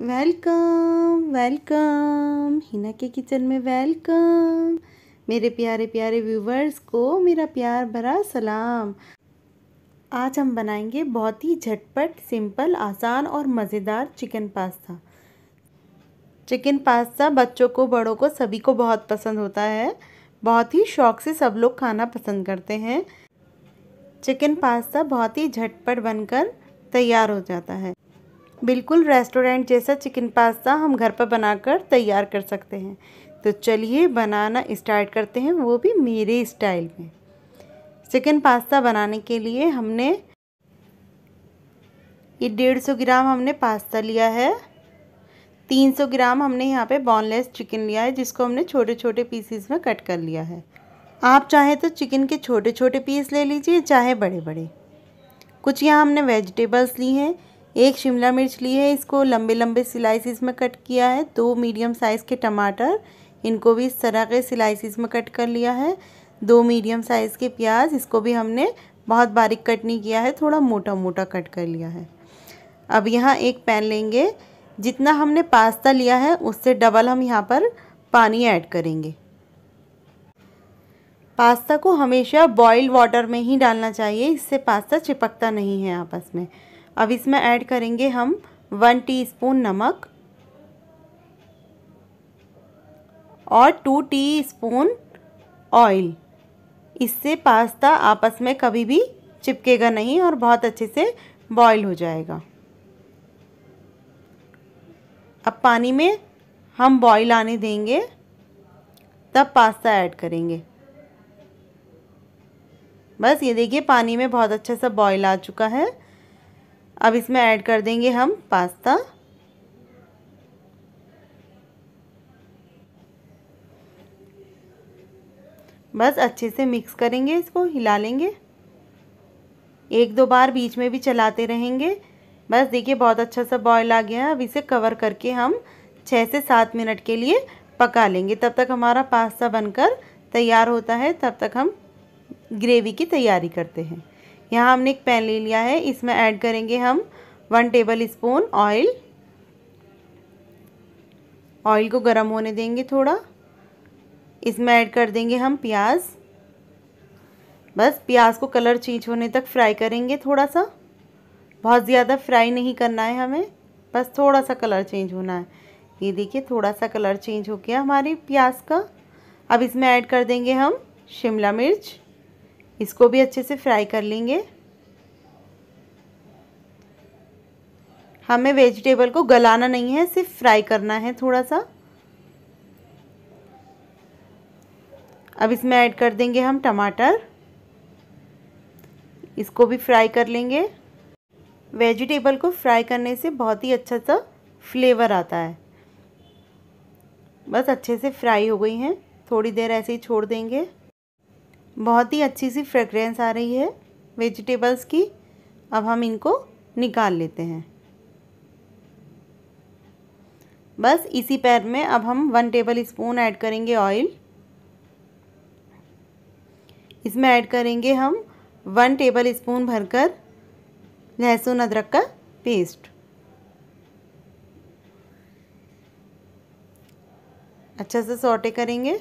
welcome welcome Hina के kitchen में welcome मेरे प्यारे प्यारे व्यूवर्स को मेरा प्यार भरा सलाम आज हम बनाएंगे बहुत ही झटपट सिंपल आसान और मज़ेदार चिकन पास्ता चिकन पास्ता बच्चों को बड़ों को सभी को बहुत पसंद होता है बहुत ही शौक से सब लोग खाना पसंद करते हैं चिकन पास्ता बहुत ही झटपट बनकर तैयार हो जाता है बिल्कुल रेस्टोरेंट जैसा चिकन पास्ता हम घर पर बनाकर तैयार कर सकते हैं तो चलिए बनाना स्टार्ट करते हैं वो भी मेरे स्टाइल में चिकन पास्ता बनाने के लिए हमने ये डेढ़ सौ ग्राम हमने पास्ता लिया है तीन सौ ग्राम हमने यहाँ पे बॉनलेस चिकन लिया है जिसको हमने छोटे छोटे पीसीस में कट कर लिया है आप चाहे तो चिकन के छोटे छोटे पीस ले लीजिए चाहे बड़े बड़े कुछ यहाँ हमने वेजिटेबल्स ली हैं एक शिमला मिर्च ली है इसको लंबे लंबे स्लाइसिस में कट किया है दो मीडियम साइज़ के टमाटर इनको भी इस तरह के स्लाइसिस में कट कर लिया है दो मीडियम साइज़ के प्याज इसको भी हमने बहुत बारीक कट नहीं किया है थोड़ा मोटा मोटा कट कर लिया है अब यहाँ एक पैन लेंगे जितना हमने पास्ता लिया है उससे डबल हम यहाँ पर पानी ऐड करेंगे पास्ता को हमेशा बॉइल्ड वाटर में ही डालना चाहिए इससे पास्ता चिपकता नहीं है आपस में अब इसमें ऐड करेंगे हम वन टीस्पून नमक और टू टीस्पून ऑयल इससे पास्ता आपस में कभी भी चिपकेगा नहीं और बहुत अच्छे से बॉईल हो जाएगा अब पानी में हम बॉईल आने देंगे तब पास्ता ऐड करेंगे बस ये देखिए पानी में बहुत अच्छा सा बॉईल आ चुका है अब इसमें ऐड कर देंगे हम पास्ता बस अच्छे से मिक्स करेंगे इसको हिला लेंगे एक दो बार बीच में भी चलाते रहेंगे बस देखिए बहुत अच्छा सा बॉयल आ गया है अब इसे कवर करके हम छः से सात मिनट के लिए पका लेंगे तब तक हमारा पास्ता बनकर तैयार होता है तब तक हम ग्रेवी की तैयारी करते हैं यहाँ हमने एक पैन ले लिया है इसमें ऐड करेंगे हम one tablespoon oil oil को गर्म होने देंगे थोड़ा इसमें ऐड कर देंगे हम प्याज बस प्याज को कलर चेंज होने तक फ्राई करेंगे थोड़ा सा बहुत ज़्यादा फ्राई नहीं करना है हमें बस थोड़ा सा कलर चेंज होना है ये देखिए थोड़ा सा कलर चेंज हो गया हमारी प्याज का अब इसमें ऐड कर देंगे हम शिमला मिर्च इसको भी अच्छे से फ्राई कर लेंगे हमें वेजिटेबल को गलाना नहीं है सिर्फ फ्राई करना है थोड़ा सा अब इसमें ऐड कर देंगे हम टमाटर इसको भी फ्राई कर लेंगे वेजिटेबल को फ्राई करने से बहुत ही अच्छा सा फ्लेवर आता है बस अच्छे से फ्राई हो गई हैं थोड़ी देर ऐसे ही छोड़ देंगे बहुत ही अच्छी सी फ्रेग्रेंस आ रही है वेजिटेबल्स की अब हम इनको निकाल लेते हैं बस इसी पैर में अब हम वन टेबल स्पून ऐड करेंगे ऑयल इसमें ऐड करेंगे हम वन टेबल स्पून भरकर लहसुन अदरक का पेस्ट अच्छा से सोटे करेंगे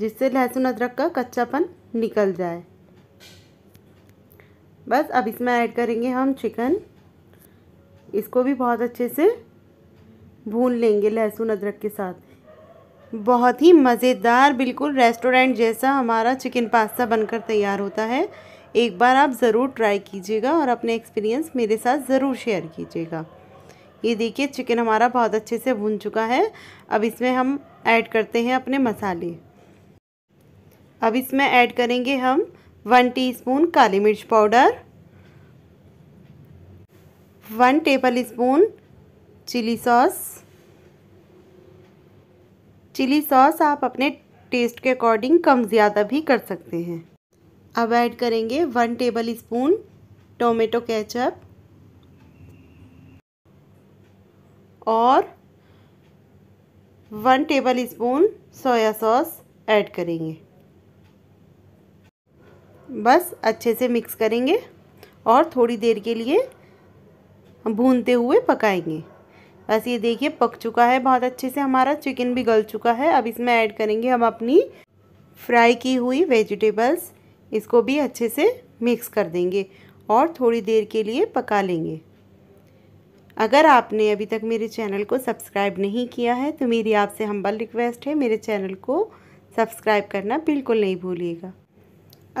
जिससे लहसुन अदरक का कच्चापन निकल जाए बस अब इसमें ऐड करेंगे हम चिकन इसको भी बहुत अच्छे से भून लेंगे लहसुन अदरक के साथ बहुत ही मज़ेदार बिल्कुल रेस्टोरेंट जैसा हमारा चिकन पास्ता बनकर तैयार होता है एक बार आप ज़रूर ट्राई कीजिएगा और अपने एक्सपीरियंस मेरे साथ ज़रूर शेयर कीजिएगा ये देखिए चिकन हमारा बहुत अच्छे से भून चुका है अब इसमें हम ऐड करते हैं अपने मसाले अब इसमें ऐड करेंगे हम वन टीस्पून काली मिर्च powder one tablespoon chilli sauce chilli sauce आप अपने टेस्ट के अकॉर्डिंग कम ज़्यादा भी कर सकते हैं अब ऐड करेंगे one tablespoon tomato ketchup और one tablespoon soya sauce add करेंगे बस अच्छे से मिक्स करेंगे और थोड़ी देर के लिए भूनते हुए पकाएंगे बस ये देखिए पक चुका है बहुत अच्छे से हमारा चिकन भी गल चुका है अब इसमें ऐड करेंगे हम अपनी फ्राई की हुई वेजिटेबल्स इसको भी अच्छे से मिक्स कर देंगे और थोड़ी देर के लिए पका लेंगे अगर आपने अभी तक मेरे चैनल को सब्सक्राइब नहीं किया है तो मेरी आपसे हम्बल रिक्वेस्ट है मेरे चैनल को सब्सक्राइब करना बिल्कुल नहीं भूलिएगा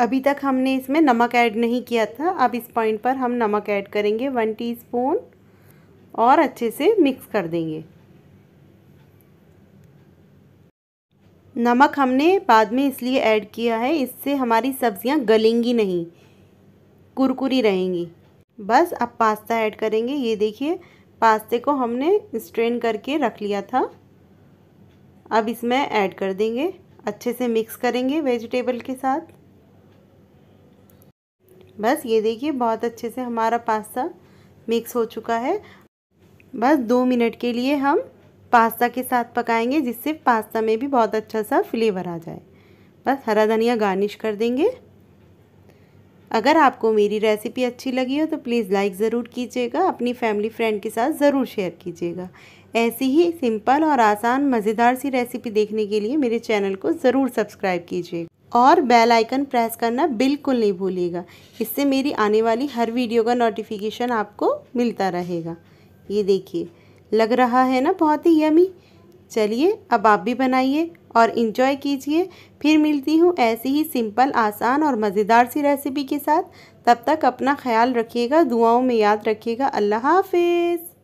अभी तक हमने इसमें नमक ऐड नहीं किया था अब इस पॉइंट पर हम नमक ऐड करेंगे वन टीस्पून और अच्छे से मिक्स कर देंगे नमक हमने बाद में इसलिए ऐड किया है इससे हमारी सब्जियां गलेंगी नहीं कुरकुरी रहेंगी बस अब पास्ता ऐड करेंगे ये देखिए पास्ते को हमने स्ट्रेन करके रख लिया था अब इसमें ऐड कर देंगे अच्छे से मिक्स करेंगे वेजिटेबल के साथ बस ये देखिए बहुत अच्छे से हमारा पास्ता मिक्स हो चुका है बस दो मिनट के लिए हम पास्ता के साथ पकाएंगे जिससे पास्ता में भी बहुत अच्छा सा फ्लेवर आ जाए बस हरा धनिया गार्निश कर देंगे अगर आपको मेरी रेसिपी अच्छी लगी हो तो प्लीज़ लाइक ज़रूर कीजिएगा अपनी फैमिली फ्रेंड के साथ ज़रूर शेयर कीजिएगा ऐसी ही सिंपल और आसान मज़ेदार सी रेसिपी देखने के लिए मेरे चैनल को ज़रूर सब्सक्राइब कीजिएगा और बेल आइकन प्रेस करना बिल्कुल नहीं भूलिएगा इससे मेरी आने वाली हर वीडियो का नोटिफिकेशन आपको मिलता रहेगा ये देखिए लग रहा है ना बहुत ही यमी चलिए अब आप भी बनाइए और इन्जॉय कीजिए फिर मिलती हूँ ऐसी ही सिंपल आसान और मज़ेदार सी रेसिपी के साथ तब तक अपना ख्याल रखिएगा दुआओं में याद रखिएगा अल्लाह हाफिज़